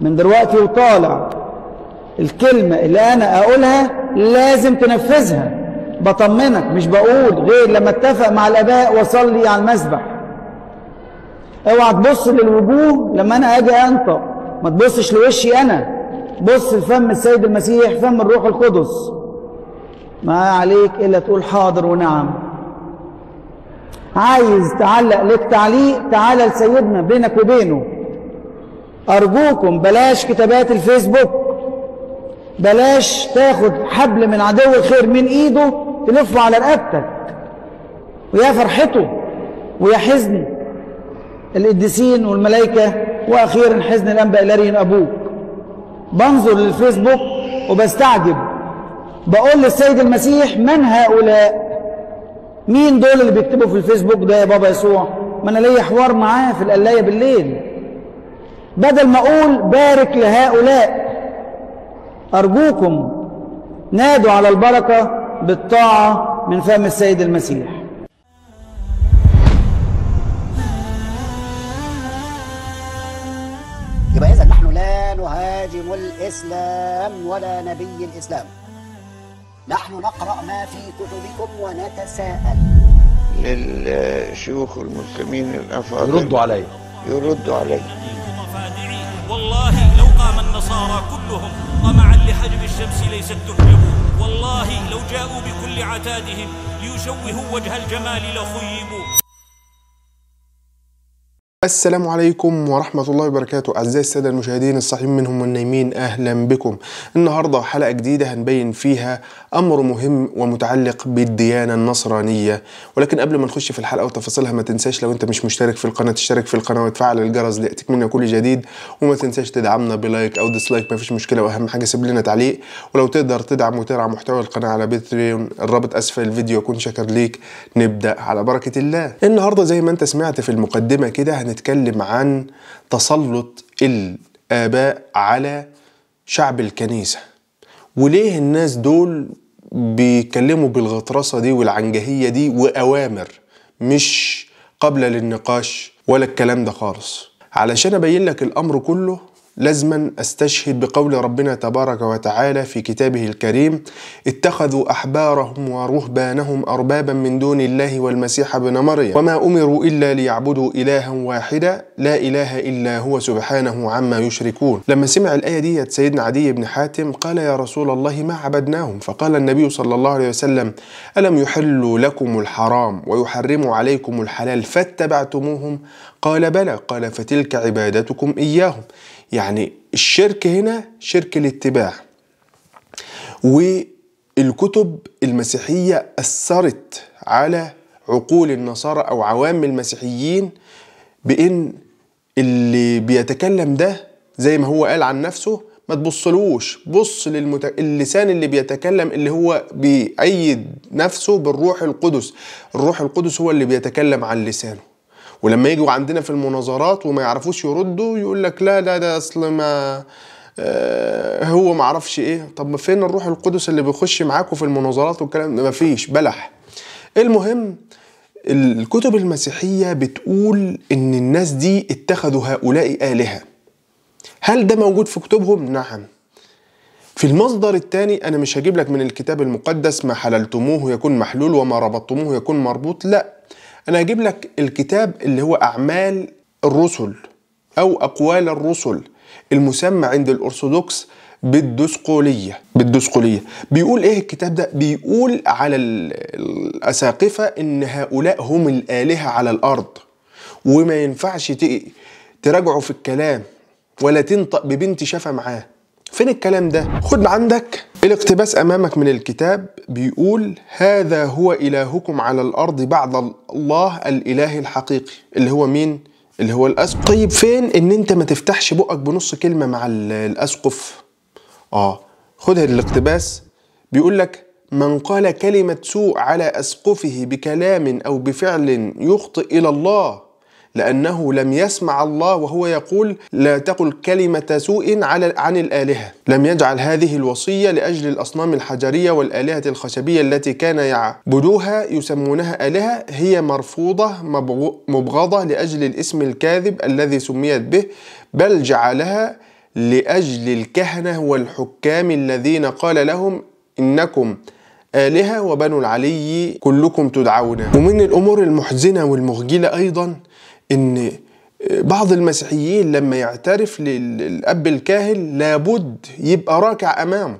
من دلوقتي وطالع الكلمة اللي أنا أقولها لازم تنفذها بطمنك مش بقول غير لما اتفق مع الآباء وصلي على المسبح اوعى تبص للوجوه لما أنا أجي أنطق ما تبصش لوشي أنا بص لفم السيد المسيح فم الروح القدس ما عليك إلا تقول حاضر ونعم عايز تعلق لك تعليق تعالى لسيدنا بينك وبينه أرجوكم بلاش كتابات الفيسبوك بلاش تاخد حبل من عدو الخير من إيده تلفه على رقبتك ويا فرحته ويا حزن القديسين والملائكة وأخيرا حزن الأنبياء لارين أبوك بنظر للفيسبوك وبستعجب بقول للسيد المسيح من هؤلاء مين دول اللي بيكتبوا في الفيسبوك ده يا بابا يسوع ما انا ليا حوار معاه في القلايه بالليل بدل ما أقول بارك لهؤلاء أرجوكم نادوا على البركة بالطاعة من فم السيد المسيح يبقى إذا نحن لا نهاجم الإسلام ولا نبي الإسلام نحن نقرأ ما في كتبكم ونتساءل للشيوخ المسلمين الأفاضل يردوا علي يردوا علي خادعين والله لو قام النصارى كلهم طمعا لحجب الشمس ليست تهجب والله لو جاءوا بكل عتادهم ليشوهوا وجه الجمال لخيبوا السلام عليكم ورحمة الله وبركاته أعزائي السادة المشاهدين الصحيحين منهم والنايمين أهلا بكم النهاردة حلقة جديدة هنبين فيها أمر مهم ومتعلق بالديانة النصرانية ولكن قبل ما نخش في الحلقة وتفاصيلها ما تنساش لو أنت مش مشترك في القناة تشترك في القناة وتفعل الجرس ليأتيك منا كل جديد وما تنساش تدعمنا بلايك أو ديسلايك ما فيش مشكلة وأهم حاجة سيب لنا تعليق ولو تقدر تدعم وترعى محتوى القناة على باتريون الرابط أسفل الفيديو أكون شاكر ليك نبدأ على بركة الله النهاردة زي ما أنت سمعت في المقدمة كده بنتكلم عن تسلط الآباء على شعب الكنيسة وليه الناس دول بيتكلموا بالغطرسة دي والعنجهية دي وأوامر مش قبل للنقاش ولا الكلام ده خالص علشان أبين لك الأمر كله لازما استشهد بقول ربنا تبارك وتعالى في كتابه الكريم اتخذوا احبارهم ورهبانهم اربابا من دون الله والمسيح ابن مريم وما امروا الا ليعبدوا الها واحدا لا اله الا هو سبحانه عما يشركون لما سمع الايه دي سيدنا عدي بن حاتم قال يا رسول الله ما عبدناهم فقال النبي صلى الله عليه وسلم الم يحلوا لكم الحرام ويحرموا عليكم الحلال فاتبعتموهم قال بلى قال فتلك عبادتكم اياهم يعني الشرك هنا شرك الاتباع والكتب المسيحية أثرت على عقول النصارى أو عوام المسيحيين بإن اللي بيتكلم ده زي ما هو قال عن نفسه ما تبصلوش بص للمت... اللسان اللي بيتكلم اللي هو بيأيد نفسه بالروح القدس الروح القدس هو اللي بيتكلم عن لسانه ولما يجوا عندنا في المناظرات وما يعرفوش يردوا يقول لك لا لا ده اصل ما آه، هو ما عرفش ايه طب ما فين الروح القدس اللي بيخش معاكم في المناظرات والكلام ده ما فيش بلح المهم الكتب المسيحيه بتقول ان الناس دي اتخذوا هؤلاء الهه هل ده موجود في كتبهم نعم في المصدر الثاني انا مش هجيب لك من الكتاب المقدس ما حللتموه يكون محلول وما ربطتموه يكون مربوط لا انا هجيب لك الكتاب اللي هو اعمال الرسل او اقوال الرسل المسمى عند الارثوذكس بالدسقولية بالدسقولية بيقول ايه الكتاب ده بيقول على الاساقفة ان هؤلاء هم الالهة على الارض وما ينفعش تراجعوا في الكلام ولا تنطق ببنت شفا معاه فين الكلام ده خد عندك الاقتباس أمامك من الكتاب بيقول هذا هو إلهكم على الأرض بعد الله الإله الحقيقي اللي هو مين؟ اللي هو الأسقف طيب فين إن أنت ما تفتحش بقك بنص كلمة مع الأسقف؟ آه خد الاقتباس بيقول لك من قال كلمة سوء على أسقفه بكلام أو بفعل يخطئ إلى الله لأنه لم يسمع الله وهو يقول لا تقل كلمة سوء على عن الآلهة لم يجعل هذه الوصية لأجل الأصنام الحجرية والآلهة الخشبية التي كان يعبدوها يسمونها آلهة هي مرفوضة مبغضة لأجل الاسم الكاذب الذي سميت به بل جعلها لأجل الكهنة والحكام الذين قال لهم إنكم آلهة وبنو العلي كلكم تدعون ومن الأمور المحزنة والمخجلة أيضا ان آه، بعض المسيحيين لما يعترف للاب الكاهن لابد يبقى راكع امامه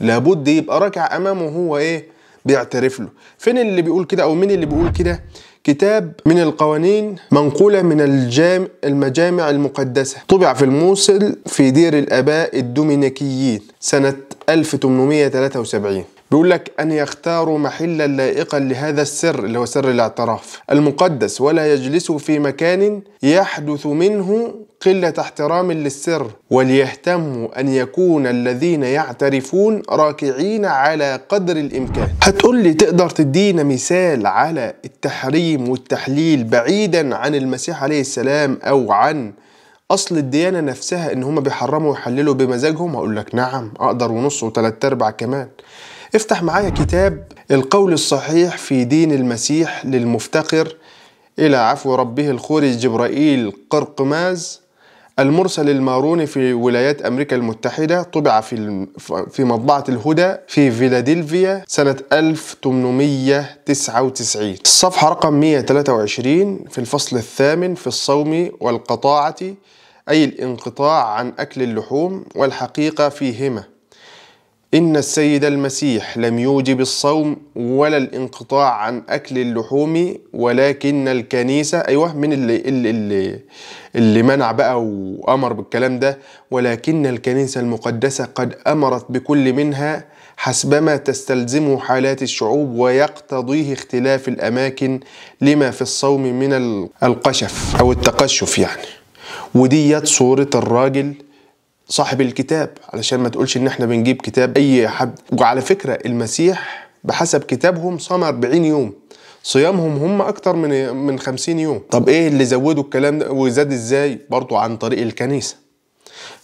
لابد يبقى راكع امامه وهو ايه بيعترف له فين اللي بيقول كده او مين اللي بيقول كده كتاب من القوانين منقولة من الجام المجامع المقدسة طبع في الموصل في دير الآباء الدومينيكيين سنة 1873 بيقول لك أن يختاروا محلا لائقا لهذا السر اللي هو سر الاعتراف المقدس ولا يجلسوا في مكان يحدث منه قلة احترام للسر وليهتموا أن يكون الذين يعترفون راكعين على قدر الإمكان هتقول لي تقدر تدينا مثال على التحريم والتحليل بعيدا عن المسيح عليه السلام أو عن اصل الديانه نفسها ان هم بيحرموا ويحللوا بمزاجهم هقول لك نعم اقدر ونص وثلاث ارباع كمان افتح معايا كتاب القول الصحيح في دين المسيح للمفتقر إلى عفو ربه الخوري جبرائيل قرقماز المرسل الماروني في ولايات أمريكا المتحدة طبع في في مطبعة الهدى في فيلادلفيا سنة 1899 الصفحة رقم 123 في الفصل الثامن في الصوم والقطاعة أي الانقطاع عن أكل اللحوم والحقيقة فيهما إن السيد المسيح لم يوجب الصوم ولا الانقطاع عن أكل اللحوم ولكن الكنيسة أيوه من اللي, اللي, اللي, اللي منع بقى وأمر بالكلام ده ولكن الكنيسة المقدسة قد أمرت بكل منها حسبما تستلزمه حالات الشعوب ويقتضيه اختلاف الأماكن لما في الصوم من القشف أو التقشف يعني وديت صورة الراجل صاحب الكتاب علشان ما تقولش ان احنا بنجيب كتاب اي حد وعلى فكرة المسيح بحسب كتابهم صام 40 يوم صيامهم هم اكتر من من 50 يوم طب ايه اللي زودوا الكلام ده وزاد ازاي برضو عن طريق الكنيسة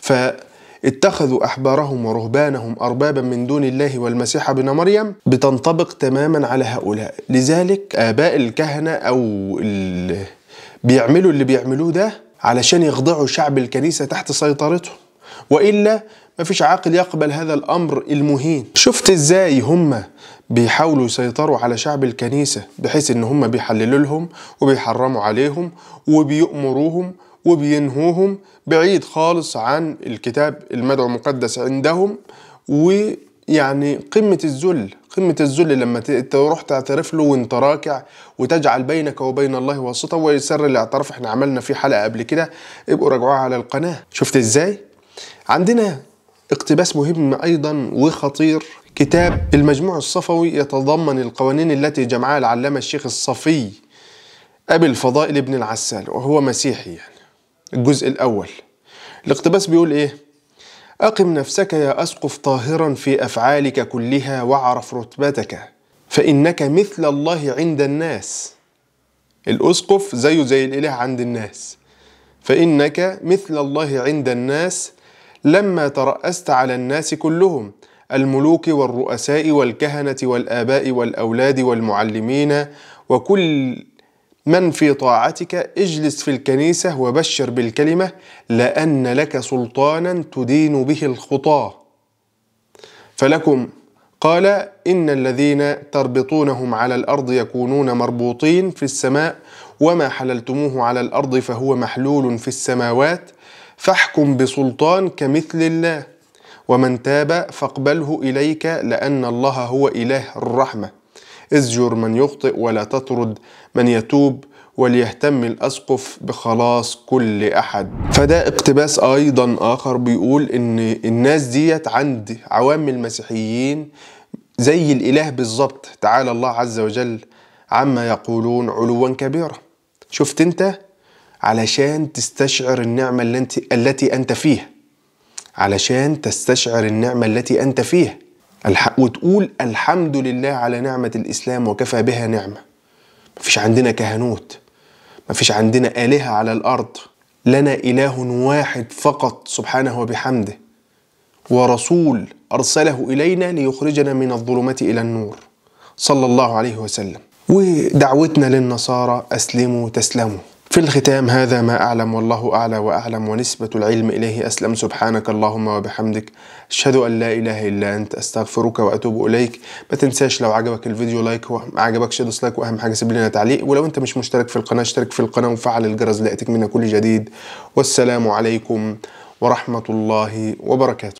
فاتخذوا احبارهم ورهبانهم اربابا من دون الله والمسيح ابن مريم بتنطبق تماما على هؤلاء لذلك اباء الكهنة او اللي بيعملوا اللي بيعملوه ده علشان يخضعوا شعب الكنيسة تحت سيطرتهم والا مفيش عاقل يقبل هذا الامر المهين شفت ازاي هم بيحاولوا يسيطروا على شعب الكنيسه بحيث ان هم بيحللوا لهم وبيحرموا عليهم وبيأمروهم وبينهوهم بعيد خالص عن الكتاب المدعو المقدس عندهم ويعني قمة الذل قمة الذل لما تروح تعترف له وانت راكع وتجعل بينك وبين الله واسطة ويسر الاعتراف احنا عملنا فيه حلقة قبل كده ابقوا راجعوها على القناة شفت ازاي؟ عندنا اقتباس مهم أيضا وخطير كتاب المجموع الصفوي يتضمن القوانين التي جمعها العلامة الشيخ الصفي أبي الفضائل ابن العسال وهو مسيحي يعني الجزء الأول الاقتباس بيقول إيه أقم نفسك يا أسقف طاهرا في أفعالك كلها واعرف رتبتك فإنك مثل الله عند الناس الأسقف زيه زي الإله عند الناس فإنك مثل الله عند الناس لما ترأست على الناس كلهم الملوك والرؤساء والكهنة والآباء والأولاد والمعلمين وكل من في طاعتك اجلس في الكنيسة وبشر بالكلمة لأن لك سلطانا تدين به الخطاة فلكم قال إن الذين تربطونهم على الأرض يكونون مربوطين في السماء وما حللتموه على الأرض فهو محلول في السماوات فاحكم بسلطان كمثل الله ومن تاب فاقبله إليك لأن الله هو إله الرحمة ازجر من يخطئ ولا تطرد من يتوب وليهتم الأسقف بخلاص كل أحد فده اقتباس أيضا آخر بيقول إن الناس ديت عند عوام المسيحيين زي الإله بالظبط تعالى الله عز وجل عما يقولون علوا كبيرا شفت انت علشان تستشعر النعمة التي أنت فيها علشان تستشعر النعمة التي أنت فيها وتقول الحمد لله على نعمة الإسلام وكفى بها نعمة مفيش عندنا كهنوت مفيش عندنا آلهة على الأرض لنا إله واحد فقط سبحانه وبحمده ورسول أرسله إلينا ليخرجنا من الظلمات إلى النور صلى الله عليه وسلم ودعوتنا للنصارى أسلموا تسلموا في الختام هذا ما أعلم والله أعلى وأعلم ونسبة العلم إليه أسلم سبحانك اللهم وبحمدك أشهد أن لا إله إلا أنت أستغفرك وأتوب إليك ما تنساش لو عجبك الفيديو لايك وما عجبكش لايك وأهم حاجة سيب لنا تعليق ولو أنت مش مشترك في القناة اشترك في القناة وفعل الجرس ليأتيك منا كل جديد والسلام عليكم ورحمة الله وبركاته